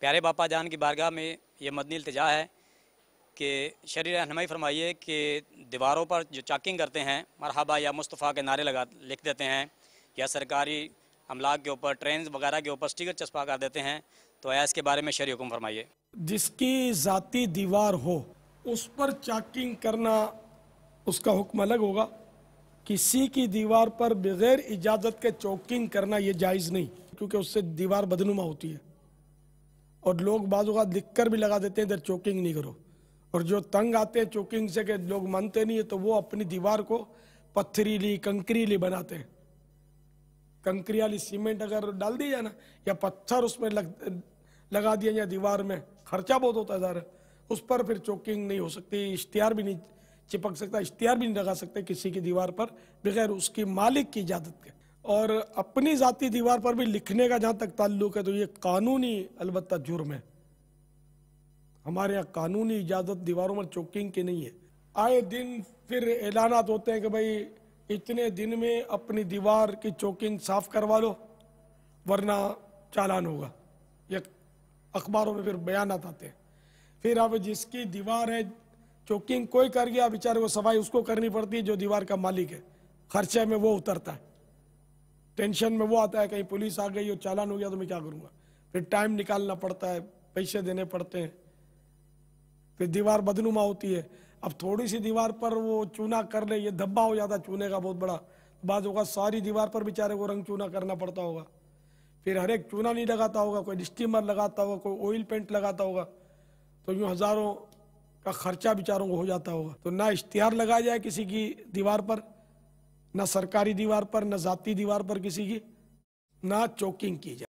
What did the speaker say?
प्यारे बापा जान की बारगाह में ये मदनी अल्तजा है कि शरीर रहनमई फरमाइए कि दीवारों पर जो चाकिंग करते हैं मरहबा या मुस्तफ़ा के नारे लगा लिख देते हैं या सरकारी अमला के ऊपर ट्रेन वगैरह के ऊपर स्टिकर चस्पा कर देते हैं तो आया इसके बारे में शरी हुकुम फरमाइए जिसकी ज़ाती दीवार हो उस पर चाकिंग करना उसका हुक्म अलग होगा किसी की दीवार पर बगैर इजाज़त के चौकिंग करना ये जायज़ नहीं क्योंकि उससे दीवार बदनुमा होती है और लोग बाजूगा लिख कर भी लगा देते हैं इधर चौकिंग नहीं करो और जो तंग आते हैं चौकिंग से के लोग मानते नहीं है तो वो अपनी दीवार को पत्थरीली कंकरीली बनाते हैं कंकरी वाली सीमेंट अगर डाल दी जाए ना या पत्थर उसमें लग लगा दिया जाए दीवार में खर्चा बहुत होता है ज़्यादा उस पर फिर चौकिंग नहीं हो सकती इश्तिहार भी नहीं चिपक सकता इश्तिहार भी नहीं लगा सकते किसी की दीवार पर बगैर उसकी मालिक की इजाज़त के और अपनी जाति दीवार पर भी लिखने का जहां तक ताल्लुक है तो ये कानूनी अलबत् जुर्म है हमारे यहाँ कानूनी इजाज़त दीवारों पर चौकिंग की नहीं है आए दिन फिर ऐलानात होते हैं कि भाई इतने दिन में अपनी दीवार की चौकिंग साफ करवा लो वरना चालान होगा ये अखबारों में फिर बयान आते हैं फिर अब जिसकी दीवार है चौकिंग कोई कर गया बेचारे को सफाई उसको करनी पड़ती है जो दीवार का मालिक है खर्चे में वो उतरता है टेंशन में वो आता है कहीं पुलिस आ गई और चालान हो गया तो मैं क्या करूँगा फिर टाइम निकालना पड़ता है पैसे देने पड़ते हैं फिर दीवार बदनुमा होती है अब थोड़ी सी दीवार पर वो चूना कर ले ये धब्बा हो जाता चूने का बहुत बड़ा बात होगा सारी दीवार पर बेचारे को रंग चूना करना पड़ता होगा फिर हर एक चूना नहीं लगाता होगा कोई स्टीमर लगाता होगा कोई ऑयल पेंट लगाता होगा तो यूँ हज़ारों का खर्चा बेचारों को हो जाता होगा तो ना इश्तिहार लगाया जाए किसी की दीवार पर ना सरकारी दीवार पर ना जाति दीवार पर किसी की ना चौकिंग की जाए